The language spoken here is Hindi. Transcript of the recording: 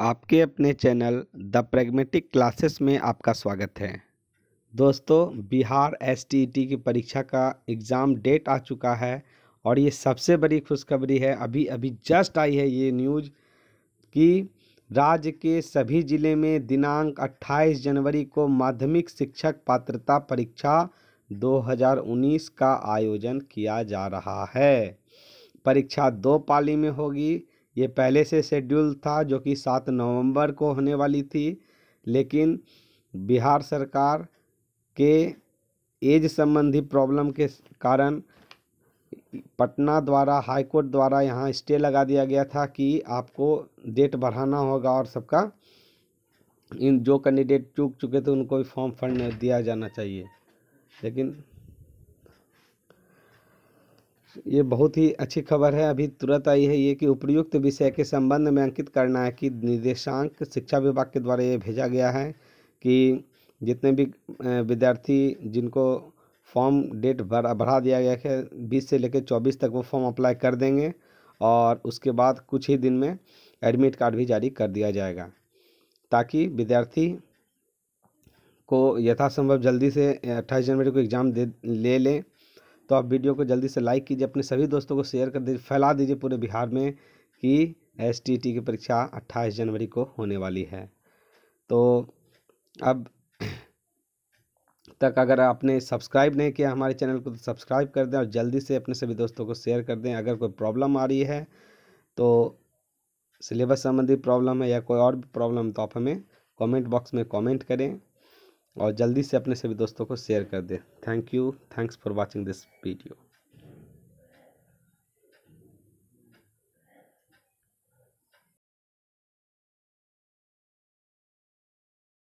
आपके अपने चैनल द प्रेगमेटिक क्लासेस में आपका स्वागत है दोस्तों बिहार एस e की परीक्षा का एग्ज़ाम डेट आ चुका है और ये सबसे बड़ी खुशखबरी है अभी अभी जस्ट आई है ये न्यूज़ कि राज्य के सभी ज़िले में दिनांक 28 जनवरी को माध्यमिक शिक्षक पात्रता परीक्षा 2019 का आयोजन किया जा रहा है परीक्षा दो पाली में होगी ये पहले से शेड्यूल था जो कि सात नवंबर को होने वाली थी लेकिन बिहार सरकार के एज संबंधी प्रॉब्लम के कारण पटना द्वारा हाईकोर्ट द्वारा यहाँ स्टे लगा दिया गया था कि आपको डेट बढ़ाना होगा और सबका इन जो कैंडिडेट चूक चुके थे उनको भी फॉर्म फंड दिया जाना चाहिए लेकिन ये बहुत ही अच्छी खबर है अभी तुरंत आई है ये कि उपयुक्त विषय के संबंध में अंकित करना है कि निर्देशांक शिक्षा विभाग के द्वारा ये भेजा गया है कि जितने भी विद्यार्थी जिनको फॉर्म डेट बढ़ा बढ़ा दिया गया है बीस से लेकर चौबीस तक वो फॉर्म अप्लाई कर देंगे और उसके बाद कुछ ही दिन में एडमिट कार्ड भी जारी कर दिया जाएगा ताकि विद्यार्थी को यथासंभव जल्दी से अट्ठाईस जनवरी को एग्ज़ाम दे ले लें तो आप वीडियो को जल्दी से लाइक कीजिए अपने सभी दोस्तों को शेयर कर दीजिए फैला दीजिए पूरे बिहार में कि एस टी की परीक्षा अट्ठाईस जनवरी को होने वाली है तो अब तक अगर आपने सब्सक्राइब नहीं किया हमारे चैनल को तो सब्सक्राइब कर दें और जल्दी से अपने सभी दोस्तों को शेयर कर दें अगर कोई प्रॉब्लम आ रही है तो सिलेबस संबंधी प्रॉब्लम है या कोई और प्रॉब्लम तो आप हमें कमेंट बॉक्स में कमेंट करें और जल्दी से अपने सभी दोस्तों को शेयर कर दें thank you thanks for watching this video